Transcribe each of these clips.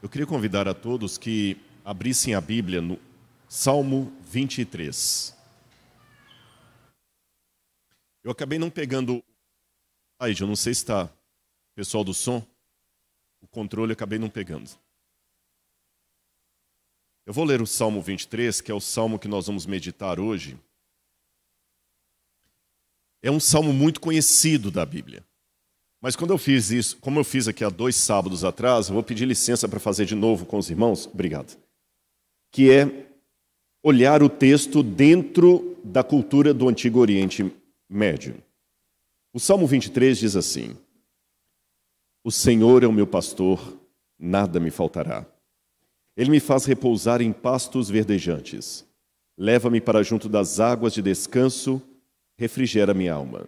Eu queria convidar a todos que abrissem a Bíblia no Salmo 23. Eu acabei não pegando. Ai, eu não sei se está. Pessoal do som, o controle eu acabei não pegando. Eu vou ler o Salmo 23, que é o salmo que nós vamos meditar hoje. É um salmo muito conhecido da Bíblia. Mas quando eu fiz isso, como eu fiz aqui há dois sábados atrás, eu vou pedir licença para fazer de novo com os irmãos, obrigado. Que é olhar o texto dentro da cultura do Antigo Oriente Médio. O Salmo 23 diz assim: O Senhor é o meu pastor, nada me faltará. Ele me faz repousar em pastos verdejantes. Leva-me para junto das águas de descanso, refrigera minha alma.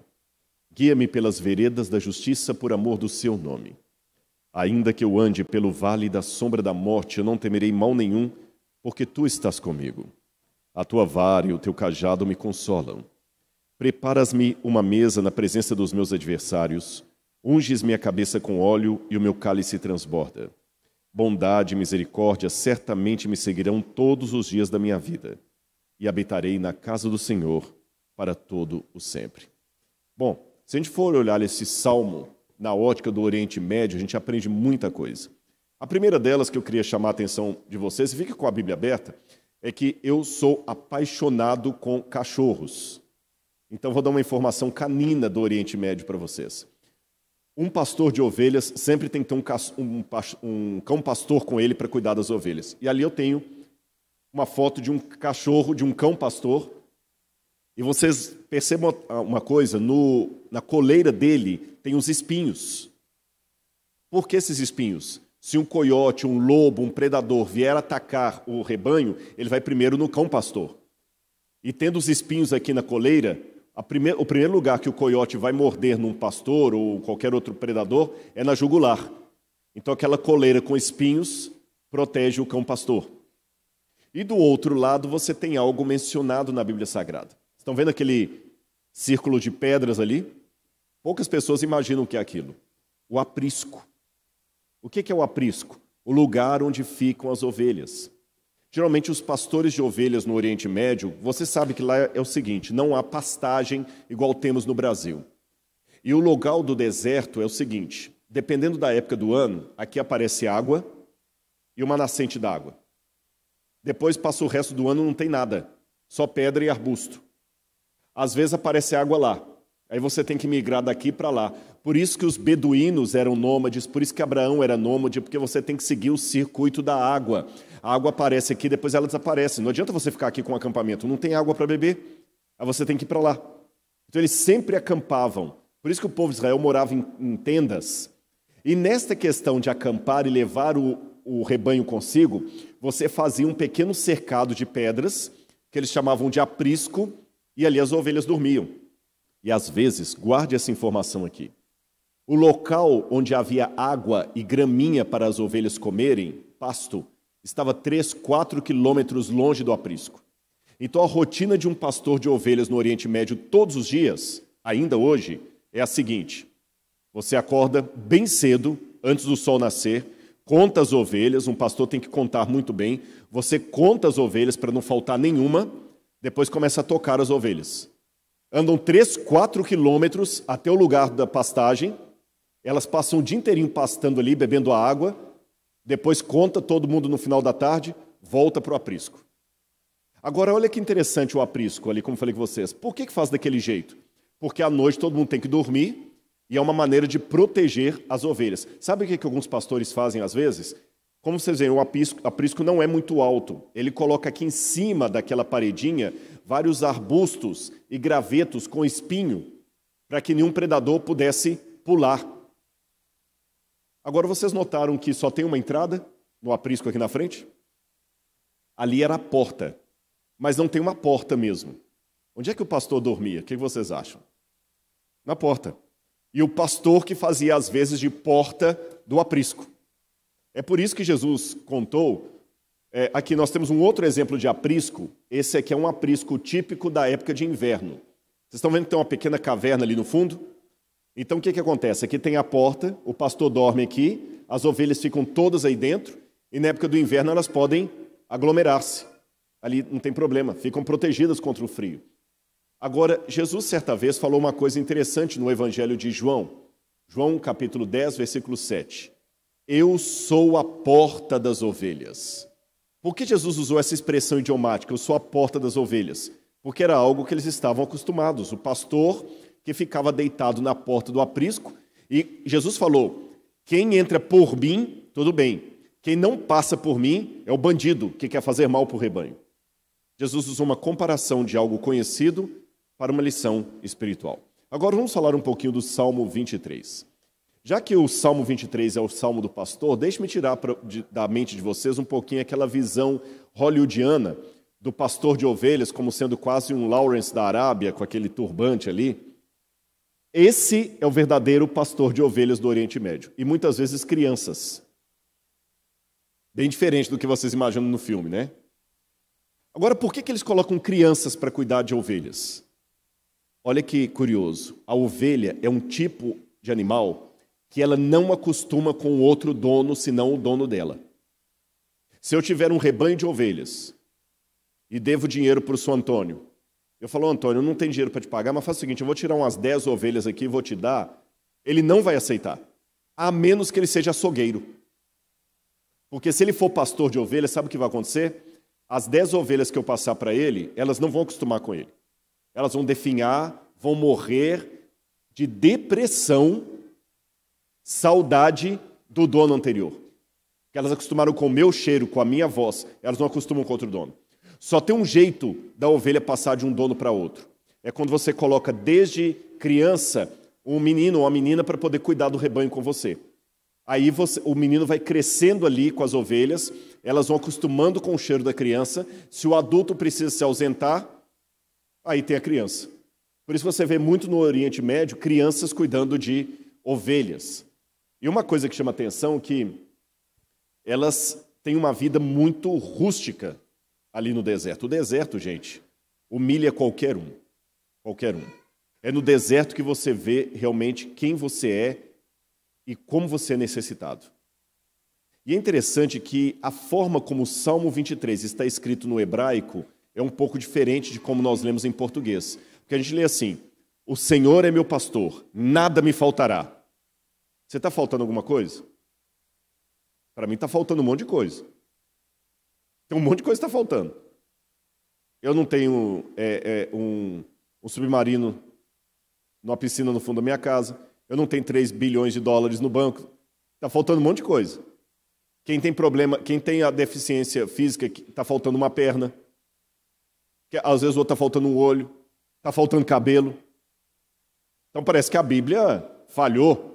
Guia-me pelas veredas da justiça por amor do seu nome. Ainda que eu ande pelo vale da sombra da morte, eu não temerei mal nenhum, porque tu estás comigo. A tua vara e o teu cajado me consolam. Preparas-me uma mesa na presença dos meus adversários, unges minha cabeça com óleo e o meu cálice transborda. Bondade e misericórdia certamente me seguirão todos os dias da minha vida, e habitarei na casa do Senhor para todo o sempre. Bom, se a gente for olhar esse salmo na ótica do Oriente Médio, a gente aprende muita coisa. A primeira delas que eu queria chamar a atenção de vocês, fica com a Bíblia aberta, é que eu sou apaixonado com cachorros. Então vou dar uma informação canina do Oriente Médio para vocês. Um pastor de ovelhas sempre tem que ter um, um, um cão pastor com ele para cuidar das ovelhas. E ali eu tenho uma foto de um cachorro, de um cão pastor, e vocês percebam uma coisa: no, na coleira dele tem uns espinhos. Por que esses espinhos? Se um coiote, um lobo, um predador vier atacar o rebanho, ele vai primeiro no cão pastor. E tendo os espinhos aqui na coleira, o primeiro lugar que o coiote vai morder num pastor ou qualquer outro predador é na jugular. Então aquela coleira com espinhos protege o cão pastor. E do outro lado você tem algo mencionado na Bíblia Sagrada. Estão vendo aquele círculo de pedras ali? Poucas pessoas imaginam o que é aquilo. O aprisco. O que é o aprisco? O lugar onde ficam as ovelhas. Geralmente, os pastores de ovelhas no Oriente Médio, você sabe que lá é, é o seguinte: não há pastagem igual temos no Brasil. E o local do deserto é o seguinte: dependendo da época do ano, aqui aparece água e uma nascente d'água. Depois passa o resto do ano não tem nada, só pedra e arbusto às vezes aparece água lá. Aí você tem que migrar daqui para lá. Por isso que os beduínos eram nômades, por isso que Abraão era nômade, porque você tem que seguir o circuito da água. A água aparece aqui, depois ela desaparece. Não adianta você ficar aqui com o acampamento, não tem água para beber. Aí você tem que ir para lá. Então eles sempre acampavam. Por isso que o povo de Israel morava em, em tendas. E nesta questão de acampar e levar o, o rebanho consigo, você fazia um pequeno cercado de pedras, que eles chamavam de aprisco, e ali as ovelhas dormiam. E às vezes, guarde essa informação aqui. O local onde havia água e graminha para as ovelhas comerem, pasto, estava 3, 4 quilômetros longe do aprisco. Então, a rotina de um pastor de ovelhas no Oriente Médio todos os dias, ainda hoje, é a seguinte: você acorda bem cedo, antes do sol nascer, conta as ovelhas, um pastor tem que contar muito bem, você conta as ovelhas para não faltar nenhuma depois começa a tocar as ovelhas. Andam 3, 4 quilômetros até o lugar da pastagem. Elas passam o dia inteirinho pastando ali, bebendo a água. Depois conta todo mundo no final da tarde, volta para o aprisco. Agora, olha que interessante o aprisco ali, como falei com vocês. Por que, que faz daquele jeito? Porque à noite todo mundo tem que dormir e é uma maneira de proteger as ovelhas. Sabe o que, que alguns pastores fazem às vezes? Como vocês veem, o aprisco, aprisco não é muito alto. Ele coloca aqui em cima daquela paredinha vários arbustos e gravetos com espinho, para que nenhum predador pudesse pular. Agora vocês notaram que só tem uma entrada no aprisco aqui na frente? Ali era a porta, mas não tem uma porta mesmo. Onde é que o pastor dormia? O que vocês acham? Na porta. E o pastor que fazia às vezes de porta do aprisco. É por isso que Jesus contou. É, aqui nós temos um outro exemplo de aprisco. Esse aqui é um aprisco típico da época de inverno. Vocês estão vendo que tem uma pequena caverna ali no fundo? Então o que, que acontece? Aqui tem a porta, o pastor dorme aqui, as ovelhas ficam todas aí dentro, e na época do inverno elas podem aglomerar-se. Ali não tem problema, ficam protegidas contra o frio. Agora, Jesus certa vez falou uma coisa interessante no Evangelho de João, João capítulo 10, versículo 7. Eu sou a porta das ovelhas. Por que Jesus usou essa expressão idiomática, eu sou a porta das ovelhas? Porque era algo que eles estavam acostumados. O pastor que ficava deitado na porta do aprisco, e Jesus falou: quem entra por mim, tudo bem. Quem não passa por mim é o bandido que quer fazer mal para o rebanho. Jesus usou uma comparação de algo conhecido para uma lição espiritual. Agora vamos falar um pouquinho do Salmo 23. Já que o Salmo 23 é o Salmo do pastor, deixe-me tirar da mente de vocês um pouquinho aquela visão hollywoodiana do pastor de ovelhas como sendo quase um Lawrence da Arábia, com aquele turbante ali. Esse é o verdadeiro pastor de ovelhas do Oriente Médio, e muitas vezes crianças. Bem diferente do que vocês imaginam no filme, né? Agora, por que, que eles colocam crianças para cuidar de ovelhas? Olha que curioso. A ovelha é um tipo de animal que ela não acostuma com outro dono senão o dono dela. Se eu tiver um rebanho de ovelhas e devo dinheiro para o seu Antônio, eu falo, Antônio, não tem dinheiro para te pagar, mas faz o seguinte, eu vou tirar umas 10 ovelhas aqui e vou te dar. Ele não vai aceitar, a menos que ele seja açougueiro. Porque se ele for pastor de ovelhas, sabe o que vai acontecer? As 10 ovelhas que eu passar para ele, elas não vão acostumar com ele. Elas vão definhar, vão morrer de depressão saudade do dono anterior. Que elas acostumaram com o meu cheiro, com a minha voz, elas não acostumam com outro dono. Só tem um jeito da ovelha passar de um dono para outro. É quando você coloca desde criança um menino ou uma menina para poder cuidar do rebanho com você. Aí você, o menino vai crescendo ali com as ovelhas, elas vão acostumando com o cheiro da criança. Se o adulto precisa se ausentar, aí tem a criança. Por isso você vê muito no Oriente Médio crianças cuidando de ovelhas. E uma coisa que chama atenção é que elas têm uma vida muito rústica ali no deserto. O deserto, gente, humilha qualquer um. Qualquer um. É no deserto que você vê realmente quem você é e como você é necessitado. E é interessante que a forma como o Salmo 23 está escrito no hebraico é um pouco diferente de como nós lemos em português. Porque a gente lê assim: O Senhor é meu pastor, nada me faltará. Você está faltando alguma coisa? Para mim está faltando um monte de coisa. Tem um monte de coisa que está faltando. Eu não tenho é, é, um, um submarino numa piscina no fundo da minha casa. Eu não tenho 3 bilhões de dólares no banco. Está faltando um monte de coisa. Quem tem problema, quem tem a deficiência física, está faltando uma perna. Que, às vezes o outro está faltando um olho. Está faltando cabelo. Então parece que a Bíblia falhou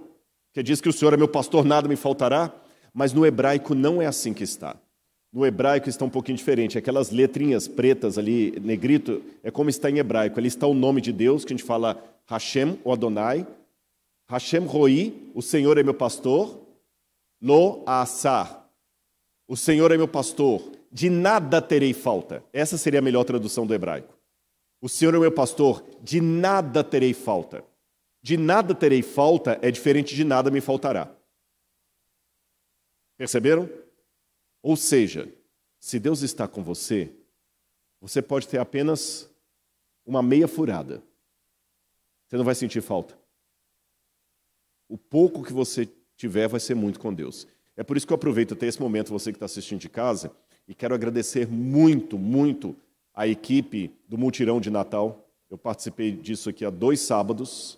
que diz que o Senhor é meu pastor, nada me faltará, mas no hebraico não é assim que está. No hebraico está um pouquinho diferente, aquelas letrinhas pretas ali, negrito, é como está em hebraico. Ali está o nome de Deus, que a gente fala Hashem ou Adonai, Hashem Roi, o Senhor é meu pastor, Lo Asar, o Senhor é meu pastor, de nada terei falta. Essa seria a melhor tradução do hebraico. O Senhor é meu pastor, de nada terei falta de nada terei falta é diferente de nada me faltará. Perceberam? Ou seja, se Deus está com você, você pode ter apenas uma meia furada. Você não vai sentir falta. O pouco que você tiver vai ser muito com Deus. É por isso que eu aproveito até esse momento, você que está assistindo de casa, e quero agradecer muito, muito a equipe do Multirão de Natal. Eu participei disso aqui há dois sábados.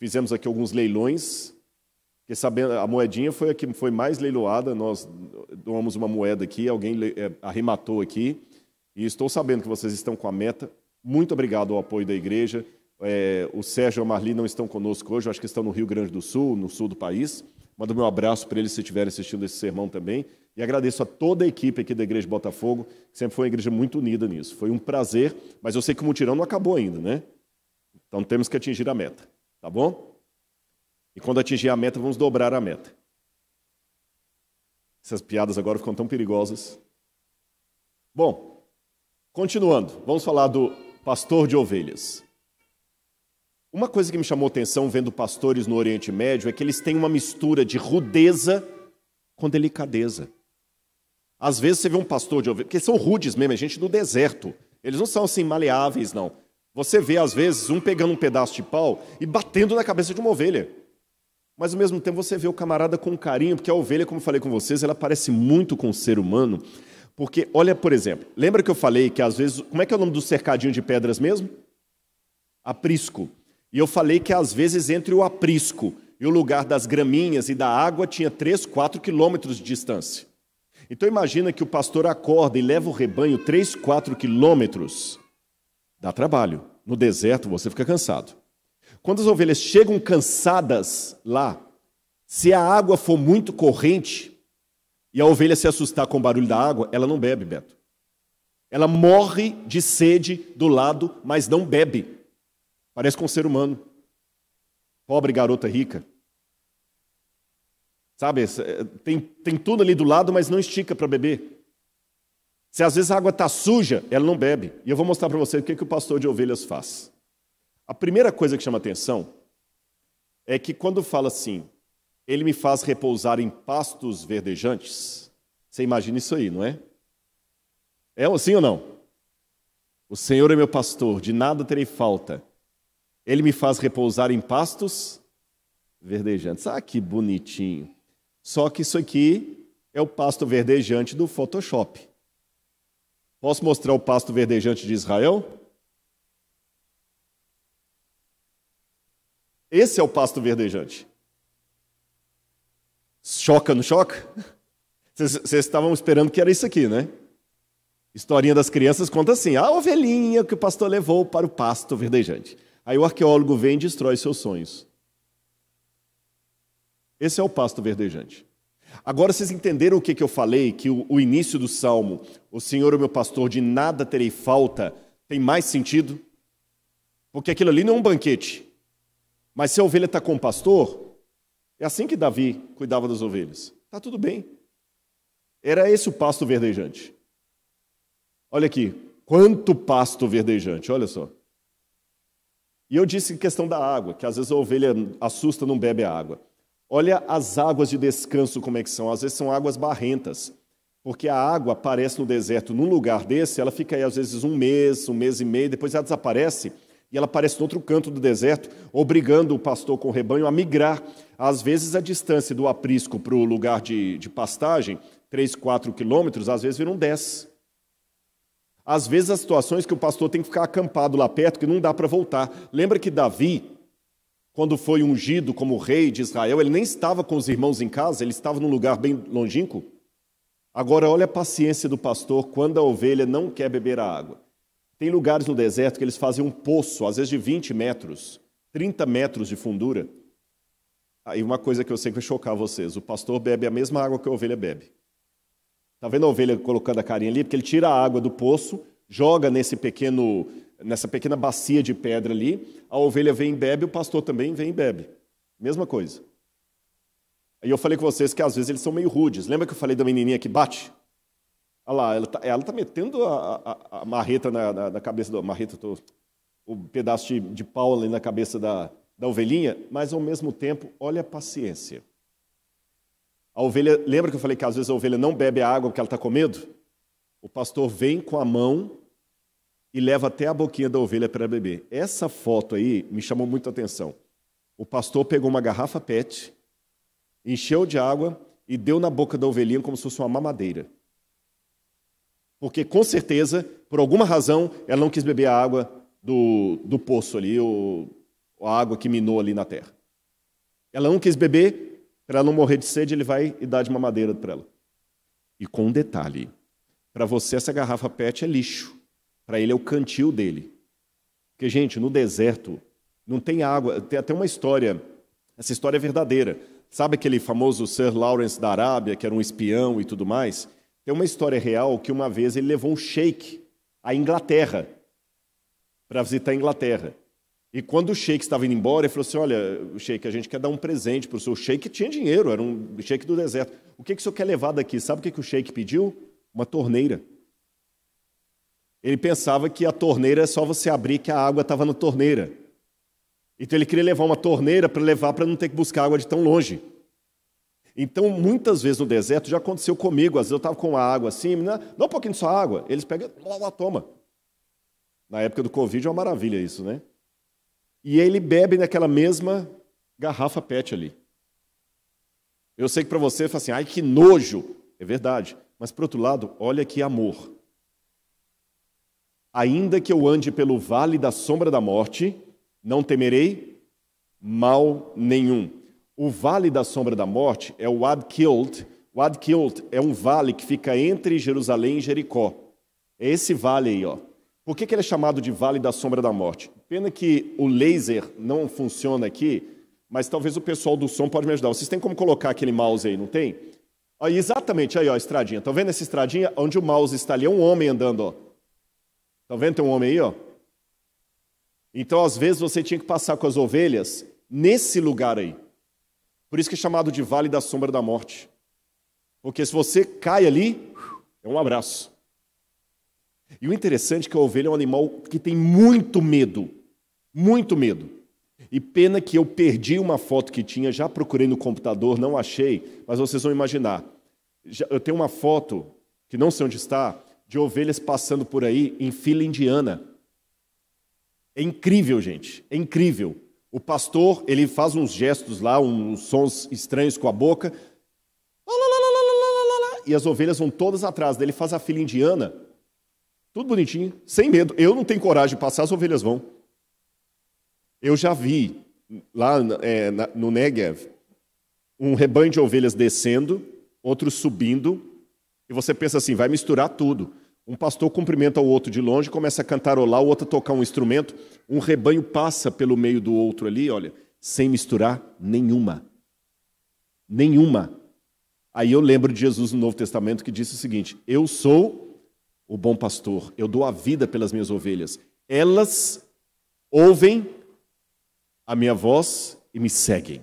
Fizemos aqui alguns leilões, sabendo, a moedinha foi a que foi mais leiloada, nós doamos uma moeda aqui, alguém é, arrematou aqui, e estou sabendo que vocês estão com a meta. Muito obrigado ao apoio da igreja. É, o Sérgio e a Marli não estão conosco hoje, acho que estão no Rio Grande do Sul, no sul do país. Manda meu abraço para eles se estiverem assistindo esse sermão também. E agradeço a toda a equipe aqui da Igreja de Botafogo, que sempre foi uma igreja muito unida nisso. Foi um prazer, mas eu sei que o mutirão não acabou ainda, né? Então temos que atingir a meta. Tá bom? E quando atingir a meta, vamos dobrar a meta. Essas piadas agora ficam tão perigosas. Bom, continuando, vamos falar do pastor de ovelhas. Uma coisa que me chamou atenção vendo pastores no Oriente Médio é que eles têm uma mistura de rudeza com delicadeza. Às vezes você vê um pastor de ovelhas, porque são rudes mesmo, é gente do deserto. Eles não são assim maleáveis, não. Você vê, às vezes, um pegando um pedaço de pau e batendo na cabeça de uma ovelha. Mas, ao mesmo tempo, você vê o camarada com carinho, porque a ovelha, como eu falei com vocês, ela parece muito com o ser humano. Porque, olha, por exemplo, lembra que eu falei que, às vezes, como é que é o nome do cercadinho de pedras mesmo? Aprisco. E eu falei que, às vezes, entre o aprisco e o lugar das graminhas e da água tinha 3, 4 quilômetros de distância. Então, imagina que o pastor acorda e leva o rebanho 3, 4 quilômetros Dá trabalho. No deserto você fica cansado. Quando as ovelhas chegam cansadas lá, se a água for muito corrente e a ovelha se assustar com o barulho da água, ela não bebe, Beto. Ela morre de sede do lado, mas não bebe. Parece com um ser humano. Pobre garota rica. Sabe, eh, tem, tem tudo ali do lado, mas não estica para beber. Se às vezes a água está suja, ela não bebe. E eu vou mostrar para vocês o que, que o pastor de ovelhas faz. A primeira coisa que chama atenção é que quando fala assim, ele me faz repousar em pastos verdejantes, você imagina isso aí, não é? É assim ou não? O Senhor é meu pastor, de nada terei falta. Ele me faz repousar em pastos verdejantes. Ah, que bonitinho. Só que isso aqui é o pasto verdejante do Photoshop. Posso mostrar o pasto verdejante de Israel? Esse é o pasto verdejante. Choca, não choca? Vocês estavam esperando que era isso aqui, né? Historinha das crianças conta assim: a ovelhinha que o pastor levou para o pasto verdejante. Aí o arqueólogo vem e destrói seus sonhos. Esse é o pasto verdejante. Agora vocês entenderam o que, que eu falei, que o, o início do salmo, o Senhor é meu pastor, de nada terei falta, tem mais sentido? Porque aquilo ali não é um banquete. Mas se a ovelha está com o pastor, é assim que Davi cuidava das ovelhas. Está tudo bem. Era esse o pasto verdejante. Olha aqui, quanto pasto verdejante, olha só. E eu disse em questão da água, que às vezes a ovelha assusta, não bebe a água. Olha as águas de descanso como é que são. Às vezes são águas barrentas, porque a água aparece no deserto num lugar desse, ela fica aí às vezes um mês, um mês e meio, depois ela desaparece e ela aparece no outro canto do deserto, obrigando o pastor com o rebanho a migrar. Às vezes a distância do aprisco para o lugar de, de pastagem, 3, 4 quilômetros, às vezes viram 10. Às vezes as situações que o pastor tem que ficar acampado lá perto, que não dá para voltar. Lembra que Davi, quando foi ungido como rei de Israel, ele nem estava com os irmãos em casa, ele estava num lugar bem longínquo. Agora, olha a paciência do pastor quando a ovelha não quer beber a água. Tem lugares no deserto que eles fazem um poço, às vezes de 20 metros, 30 metros de fundura. Aí uma coisa que eu sei que vai chocar vocês: o pastor bebe a mesma água que a ovelha bebe. Está vendo a ovelha colocando a carinha ali? Porque ele tira a água do poço, joga nesse pequeno nessa pequena bacia de pedra ali, a ovelha vem e bebe, o pastor também vem e bebe. Mesma coisa. aí eu falei com vocês que às vezes eles são meio rudes. Lembra que eu falei da menininha que bate? Olha lá, ela está tá metendo a, a, a marreta na, na, na, cabeça do. Marreta, tô, o pedaço de, de pau ali na cabeça da, da ovelhinha, mas ao mesmo tempo, olha a paciência. A ovelha, lembra que eu falei que às vezes a ovelha não bebe a água porque ela está com medo? O pastor vem com a mão e leva até a boquinha da ovelha para beber. Essa foto aí me chamou a atenção. O pastor pegou uma garrafa PET, encheu de água e deu na boca da ovelhinha como se fosse uma mamadeira. Porque com certeza, por alguma razão, ela não quis beber a água do, do poço ali, ou, ou a água que minou ali na terra. Ela não quis beber, para ela não morrer de sede, ele vai e dá de mamadeira para ela. E com um detalhe: para você, essa garrafa PET é lixo. Para ele é o cantil dele. Porque, gente, no deserto não tem água. Tem até uma história, essa história é verdadeira. Sabe aquele famoso Sir Lawrence da Arábia, que era um espião e tudo mais? Tem uma história real que uma vez ele levou um sheik à Inglaterra, para visitar a Inglaterra. E quando o sheik estava indo embora, ele falou assim: Olha, sheik, a gente quer dar um presente para o senhor. O sheik tinha dinheiro, era um sheik do deserto. O que, que o senhor quer levar daqui? Sabe o que, que o sheik pediu? Uma torneira. Ele pensava que a torneira é só você abrir que a água estava na torneira. Então ele queria levar uma torneira para levar para não ter que buscar água de tão longe. Então, muitas vezes no deserto, já aconteceu comigo, às vezes eu estava com a água assim, não, né, dá um pouquinho de sua água, eles pegam, lá, lá, toma. Na época do Covid é uma maravilha isso, né? E ele bebe naquela mesma garrafa PET ali. Eu sei que para você, fala assim, ai que nojo. É verdade. Mas, por outro lado, olha que amor. Ainda que eu ande pelo vale da sombra da morte, não temerei mal nenhum. O vale da sombra da morte é o Adkilt. O Adkilt é um vale que fica entre Jerusalém e Jericó. É esse vale aí, ó. Por que, que ele é chamado de Vale da Sombra da Morte? Pena que o laser não funciona aqui, mas talvez o pessoal do som pode me ajudar. Vocês têm como colocar aquele mouse aí, não tem? Aí, exatamente, aí, ó, a estradinha. Estão tá vendo essa estradinha? Onde o mouse está ali, é um homem andando, ó. Está vendo? Tem um homem aí, ó. Então, às vezes, você tinha que passar com as ovelhas nesse lugar aí. Por isso que é chamado de Vale da Sombra da Morte. Porque se você cai ali, é um abraço. E o interessante é que a ovelha é um animal que tem muito medo. Muito medo. E pena que eu perdi uma foto que tinha, já procurei no computador, não achei, mas vocês vão imaginar. Eu tenho uma foto, que não sei onde está, de ovelhas passando por aí em fila indiana. É incrível, gente, é incrível. O pastor, ele faz uns gestos lá, uns sons estranhos com a boca. E as ovelhas vão todas atrás dele, faz a fila indiana. Tudo bonitinho, sem medo. Eu não tenho coragem de passar, as ovelhas vão. Eu já vi lá é, no Negev um rebanho de ovelhas descendo, outro subindo, e você pensa assim, vai misturar tudo. Um pastor cumprimenta o outro de longe, começa a cantarolar, o outro a tocar um instrumento, um rebanho passa pelo meio do outro ali, olha, sem misturar nenhuma. Nenhuma. Aí eu lembro de Jesus no Novo Testamento que disse o seguinte: Eu sou o bom pastor, eu dou a vida pelas minhas ovelhas. Elas ouvem a minha voz e me seguem.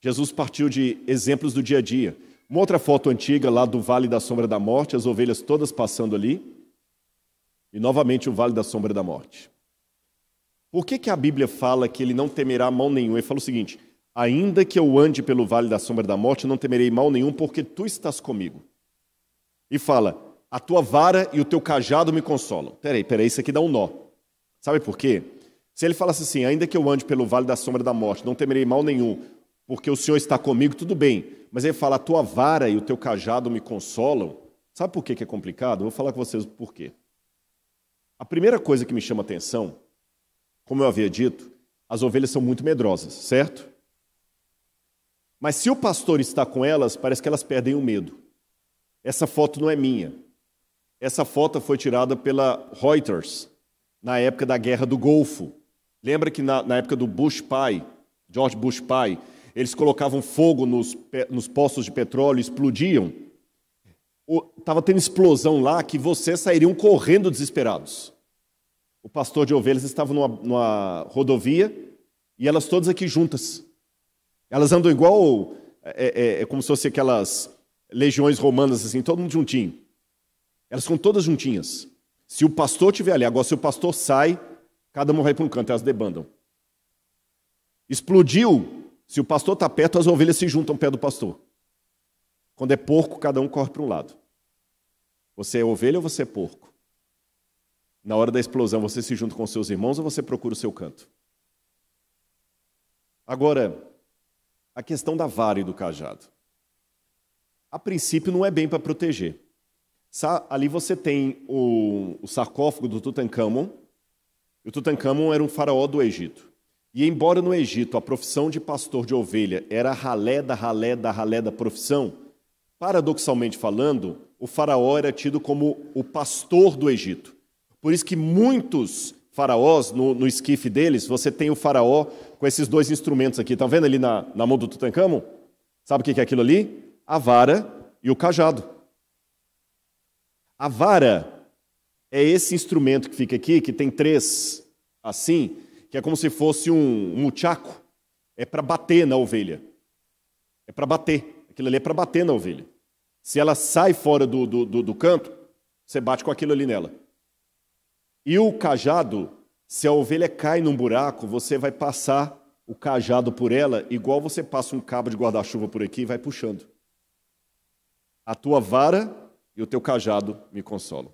Jesus partiu de exemplos do dia a dia. Uma outra foto antiga lá do Vale da Sombra da Morte, as ovelhas todas passando ali. E novamente o Vale da Sombra da Morte. Por que, que a Bíblia fala que ele não temerá mal nenhum? Ele fala o seguinte: Ainda que eu ande pelo vale da sombra da morte, não temerei mal nenhum, porque tu estás comigo. E fala: A tua vara e o teu cajado me consolam. Peraí, peraí, isso aqui dá um nó. Sabe por quê? Se ele falasse assim: Ainda que eu ande pelo vale da sombra da morte, não temerei mal nenhum, porque o Senhor está comigo, tudo bem. Mas ele fala: a tua vara e o teu cajado me consolam. Sabe por que é complicado? vou falar com vocês o porquê. A primeira coisa que me chama atenção, como eu havia dito, as ovelhas são muito medrosas, certo? Mas se o pastor está com elas, parece que elas perdem o medo. Essa foto não é minha. Essa foto foi tirada pela Reuters na época da Guerra do Golfo. Lembra que na, na época do Bush pai, George Bush pai, eles colocavam fogo nos, nos poços de petróleo, explodiam. Estava tendo explosão lá que vocês sairiam correndo desesperados. O pastor de ovelhas estava numa, numa rodovia e elas todas aqui juntas. Elas andam igual, é, é, é como se fossem aquelas legiões romanas, assim, todo mundo juntinho. Elas são todas juntinhas. Se o pastor estiver ali, agora se o pastor sai, cada um vai para um canto, elas debandam. Explodiu se o pastor está perto, as ovelhas se juntam ao pé do pastor. Quando é porco, cada um corre para um lado. Você é ovelha ou você é porco? Na hora da explosão, você se junta com seus irmãos ou você procura o seu canto? Agora, a questão da vara e do cajado. A princípio, não é bem para proteger. Ali você tem o, sarcófago do Tutankhamon. O Tutankhamon era um faraó do Egito. E embora no Egito a profissão de pastor de ovelha era ralé da ralé da ralé da profissão, paradoxalmente falando, o faraó era tido como o pastor do Egito. Por isso que muitos faraós, no, no esquife deles, você tem o faraó com esses dois instrumentos aqui. Estão tá vendo ali na, na mão do Tutankhamon? Sabe o que é aquilo ali? A vara e o cajado. A vara é esse instrumento que fica aqui, que tem três assim, que é como se fosse um muchaco, é para bater na ovelha. É para bater. Aquilo ali é para bater na ovelha. Se ela sai fora do, do, do, do canto, você bate com aquilo ali nela. E o cajado, se a ovelha cai num buraco, você vai passar o cajado por ela, igual você passa um cabo de guarda-chuva por aqui e vai puxando. A tua vara e o teu cajado me consolam.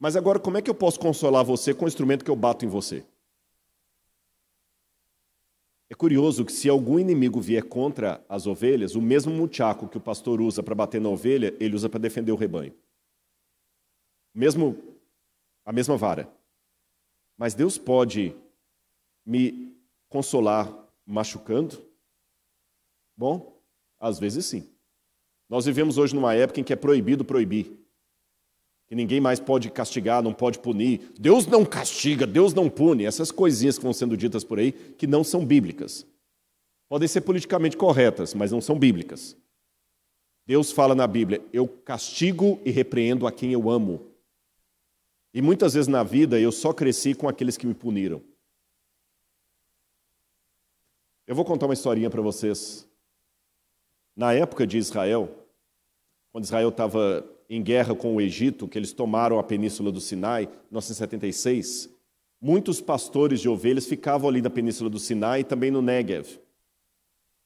Mas agora, como é que eu posso consolar você com o instrumento que eu bato em você? É curioso que se algum inimigo vier contra as ovelhas, o mesmo muchaco que o pastor usa para bater na ovelha, ele usa para defender o rebanho. Mesmo a mesma vara. Mas Deus pode me consolar machucando? Bom, às vezes sim. Nós vivemos hoje numa época em que é proibido proibir que ninguém mais pode castigar, não pode punir. Deus não castiga, Deus não pune. Essas coisinhas que vão sendo ditas por aí que não são bíblicas. Podem ser politicamente corretas, mas não são bíblicas. Deus fala na Bíblia: eu castigo e repreendo a quem eu amo. E muitas vezes na vida eu só cresci com aqueles que me puniram. Eu vou contar uma historinha para vocês. Na época de Israel, quando Israel estava em guerra com o Egito, que eles tomaram a península do Sinai, 1976, muitos pastores de ovelhas ficavam ali na península do Sinai e também no Negev.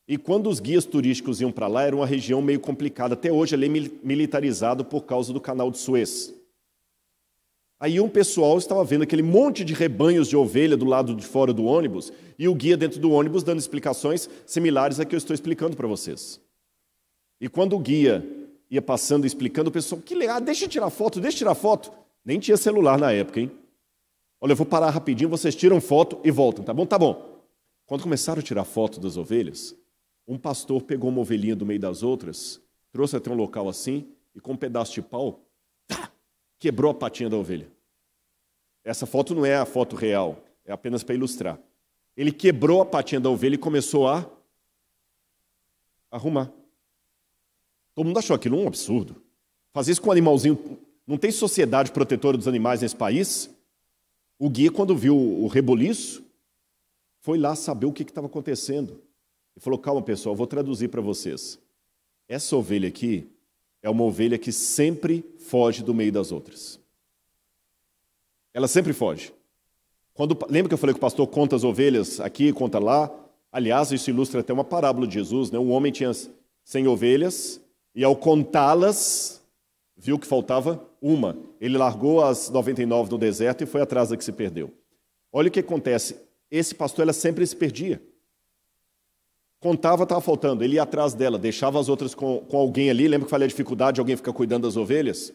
E quando os guias turísticos iam para lá, era uma região meio complicada. Até hoje ali é militarizado por causa do canal de Suez. Aí um pessoal estava vendo aquele monte de rebanhos de ovelha do lado de fora do ônibus e o guia dentro do ônibus dando explicações similares à que eu estou explicando para vocês. E quando o guia ia passando, explicando, o pessoal, que legal, ah, deixa eu tirar foto, deixa eu tirar foto. Nem tinha celular na época, hein? Olha, eu vou parar rapidinho, vocês tiram foto e voltam, tá bom? Tá bom. Quando começaram a tirar foto das ovelhas, um pastor pegou uma ovelhinha do meio das outras, trouxe até um local assim, e com um pedaço de pau, tá, quebrou a patinha da ovelha. Essa foto não é a foto real, é apenas para ilustrar. Ele quebrou a patinha da ovelha e começou a arrumar. Todo mundo achou aquilo um absurdo. Fazer isso com um animalzinho. Não tem sociedade protetora dos animais nesse país? O guia, quando viu o reboliço, foi lá saber o que estava acontecendo. E falou: Calma, pessoal, vou traduzir para vocês. Essa ovelha aqui é uma ovelha que sempre foge do meio das outras. Ela sempre foge. Quando, lembra que eu falei que o pastor conta as ovelhas aqui, conta lá? Aliás, isso ilustra até uma parábola de Jesus. Né? Um homem tinha 100 ovelhas e ao contá-las, viu que faltava uma. Ele largou as 99 no deserto e foi atrás da que se perdeu. Olha o que acontece. Esse pastor ela sempre se perdia. Contava, estava faltando. Ele ia atrás dela, deixava as outras com, com alguém ali. Lembra que falei a dificuldade alguém ficar cuidando das ovelhas?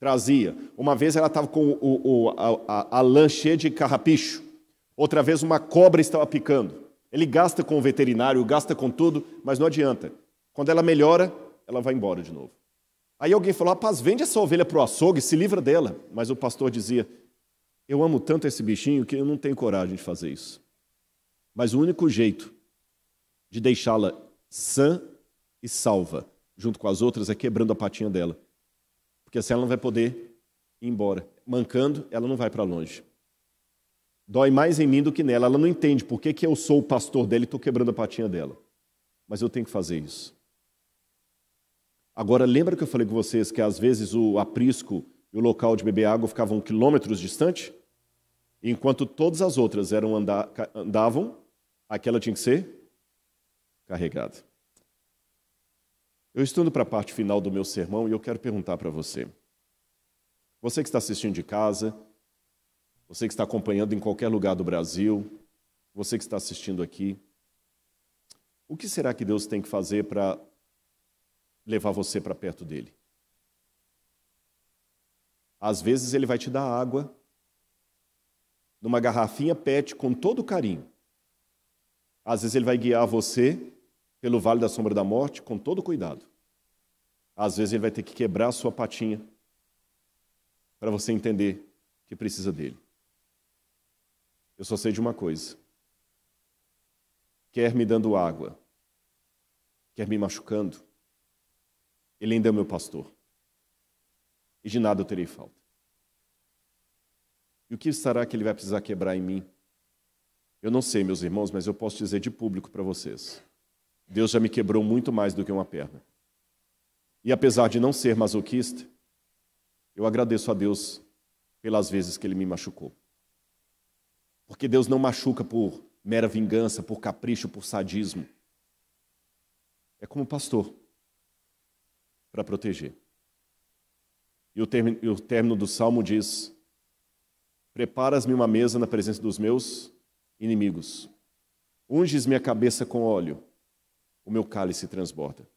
Trazia. Uma vez ela estava com o, o, a, a, a lã cheia de carrapicho. Outra vez uma cobra estava picando. Ele gasta com o veterinário, gasta com tudo, mas não adianta. Quando ela melhora, ela vai embora de novo. Aí alguém falou: rapaz, vende essa ovelha para o açougue, se livra dela. Mas o pastor dizia: eu amo tanto esse bichinho que eu não tenho coragem de fazer isso. Mas o único jeito de deixá-la sã e salva, junto com as outras, é quebrando a patinha dela. Porque assim ela não vai poder ir embora. Mancando, ela não vai para longe. Dói mais em mim do que nela. Ela não entende por que, que eu sou o pastor dela e estou quebrando a patinha dela. Mas eu tenho que fazer isso. Agora, lembra que eu falei com vocês que às vezes o aprisco e o local de beber água ficavam quilômetros distante? Enquanto todas as outras eram andar, andavam, aquela tinha que ser carregada. Eu estou indo para a parte final do meu sermão e eu quero perguntar para você. Você que está assistindo de casa, você que está acompanhando em qualquer lugar do Brasil, você que está assistindo aqui, o que será que Deus tem que fazer para levar você para perto dele. Às vezes ele vai te dar água numa garrafinha PET com todo carinho. Às vezes ele vai guiar você pelo vale da sombra da morte com todo cuidado. Às vezes ele vai ter que quebrar a sua patinha para você entender que precisa dele. Eu só sei de uma coisa: quer me dando água, quer me machucando, ele ainda é meu pastor. E de nada eu terei falta. E o que será que ele vai precisar quebrar em mim? Eu não sei, meus irmãos, mas eu posso dizer de público para vocês: Deus já me quebrou muito mais do que uma perna. E apesar de não ser masoquista, eu agradeço a Deus pelas vezes que ele me machucou. Porque Deus não machuca por mera vingança, por capricho, por sadismo. É como pastor para proteger. E o, termo, o término do salmo diz: Preparas-me uma mesa na presença dos meus inimigos. Unges minha cabeça com óleo, o meu cálice transborda.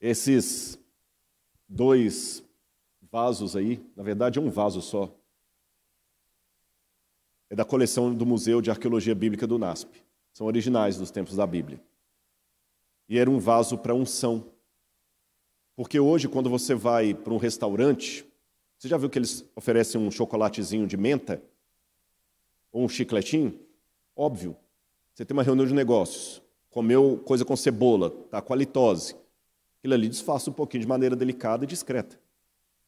Esses dois vasos aí, na verdade é um vaso só, é da coleção do Museu de Arqueologia Bíblica do NASP. São originais dos tempos da Bíblia e era um vaso para unção. Porque hoje, quando você vai para um restaurante, você já viu que eles oferecem um chocolatezinho de menta? Ou um chicletinho? Óbvio. Você tem uma reunião de negócios, comeu coisa com cebola, está com halitose. Aquilo ali disfarça um pouquinho de maneira delicada e discreta.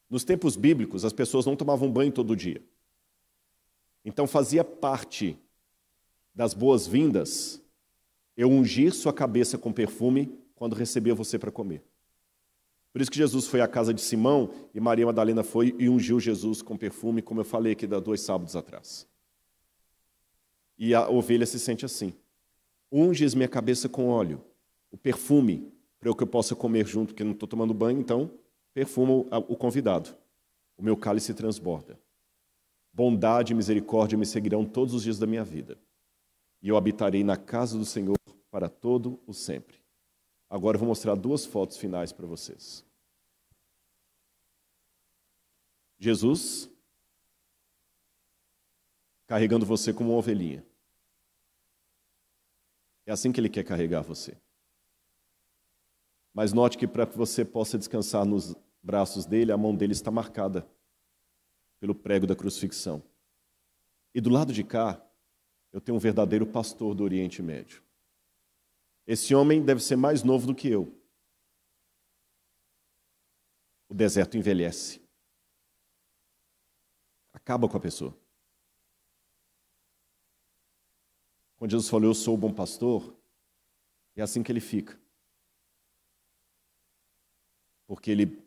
Nos tempos bíblicos, as pessoas não tomavam banho todo dia. Então fazia parte das boas-vindas eu ungir sua cabeça com perfume quando receber você para comer. Por isso que Jesus foi à casa de Simão e Maria Madalena foi e ungiu Jesus com perfume, como eu falei aqui há dois sábados atrás. E a ovelha se sente assim: unges minha cabeça com óleo, o perfume, para eu que eu possa comer junto, porque não estou tomando banho, então perfumo o convidado. O meu cálice transborda. Bondade e misericórdia me seguirão todos os dias da minha vida. E eu habitarei na casa do Senhor para todo o sempre. Agora eu vou mostrar duas fotos finais para vocês. Jesus carregando você como uma ovelhinha. É assim que ele quer carregar você. Mas note que para que você possa descansar nos braços dele, a mão dele está marcada pelo prego da crucifixão. E do lado de cá, eu tenho um verdadeiro pastor do Oriente Médio. Esse homem deve ser mais novo do que eu. O deserto envelhece. Acaba com a pessoa. Quando Jesus falou, Eu sou o bom pastor, é assim que ele fica. Porque ele,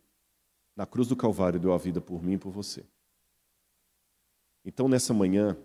na cruz do Calvário, deu a vida por mim e por você. Então, nessa manhã,